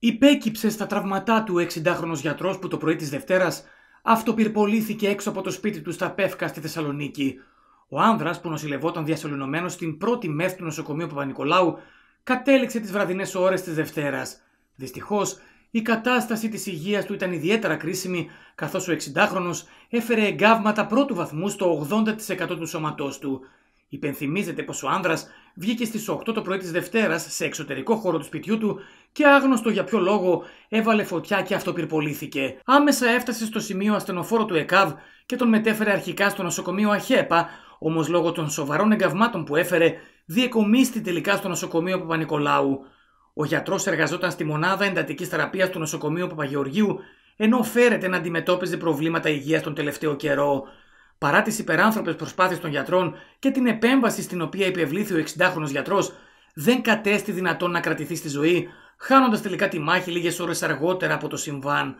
Υπέκυψε στα τραυματά του ο 60 χρονο γιατρός που το πρωί της Δευτέρας, αυτοπυρπολήθηκε έξω από το σπίτι του στα Πέφκα στη Θεσσαλονίκη. Ο άνδρας που νοσηλευόταν διασωληνωμένος στην πρώτη μεθ του νοσοκομείου Παπα-Νικολάου κατέληξε τις βραδινές ώρες της Δευτέρας. Δυστυχώς, η κατάσταση της υγείας του ήταν ιδιαίτερα κρίσιμη, καθώς ο 60 χρονο έφερε εγκάβματα πρώτου βαθμού στο 80% του σώματός του. Υπενθυμίζεται πως ο άνδρας βγήκε στις 8 το πρωί της Δευτέρας σε εξωτερικό χώρο του σπιτιού του και άγνωστο για ποιο λόγο έβαλε φωτιά και αυτοπυρπολήθηκε. Άμεσα έφτασε στο σημείο ασθενοφόρο του ΕΚΑΒ και τον μετέφερε αρχικά στο νοσοκομείο Αχέπα, όμως λόγω των σοβαρών εγκαυμάτων που έφερε, διεκομίστη τελικά στο νοσοκομείο Παπα-Νικολάου. Ο γιατρός εργαζόταν στη μονάδα εντατικής θεραπείας του νοσοκομείου Παπαγεωργίου, ενώ φέρεται να αντιμετώπιζε προβλήματα υγείας τον τελευταίο καιρό παρά τις υπεράνθρωπες προσπάθειες των γιατρών και την επέμβαση στην οποία υπευλήθη ο 60χρονο γιατρός, δεν κατέστη δυνατόν να κρατηθεί στη ζωή, χάνοντας τελικά τη μάχη λίγες ώρες αργότερα από το συμβάν.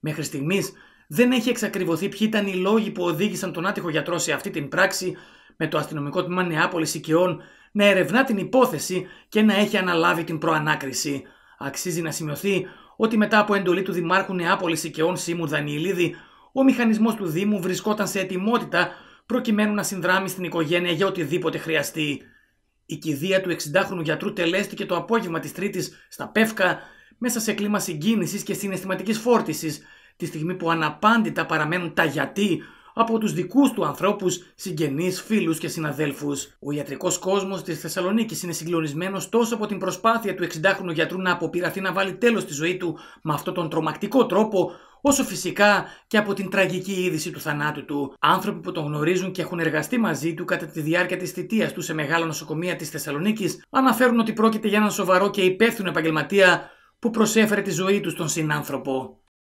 Μέχρι στιγμής δεν έχει εξακριβωθεί ποιοι ήταν οι λόγοι που οδήγησαν τον άτυχο γιατρό σε αυτή την πράξη, με το αστυνομικό τμήμα Νεάπολης Οικαιών να ερευνά την υπόθεση και να έχει αναλάβει την προανάκριση. Αξίζει να σημειωθεί ότι μετά από εντολή του Δημάρχου Νεάπολης Οικαιών Σίμου Δανιλίδη, ο μηχανισμός του Δήμου βρισκόταν σε ετοιμότητα προκειμένου να συνδράμει στην οικογένεια για οτιδήποτε χρειαστεί. Η κηδεία του 60χρονου γιατρού τελέστηκε το απόγευμα της Τρίτης στα Πεύκα μέσα σε κλίμα συγκίνησης και συναισθηματικής φόρτισης, τη στιγμή που αναπάντητα παραμένουν τα γιατί από τους δικούς του ανθρώπους, συγγενείς, φίλους και συναδέλφους. Ο ιατρικός κόσμος της Θεσσαλονίκης είναι συγκλονισμένος τόσο από την προσπάθεια του 60χρονου γιατρού να αποπειραθεί να βάλει τέλος στη ζωή του με αυτόν τον τρομακτικό τρόπο, όσο φυσικά και από την τραγική είδηση του θανάτου του. Άνθρωποι που τον γνωρίζουν και έχουν εργαστεί μαζί του κατά τη διάρκεια της θητείας του σε μεγάλα νοσοκομεία της Θεσσαλονίκης αναφέρουν ότι πρόκειται για έναν σοβαρό και υπεύθυνο επαγγελματία που προσέφερε τη ζωή του στον συνάνθρωπο.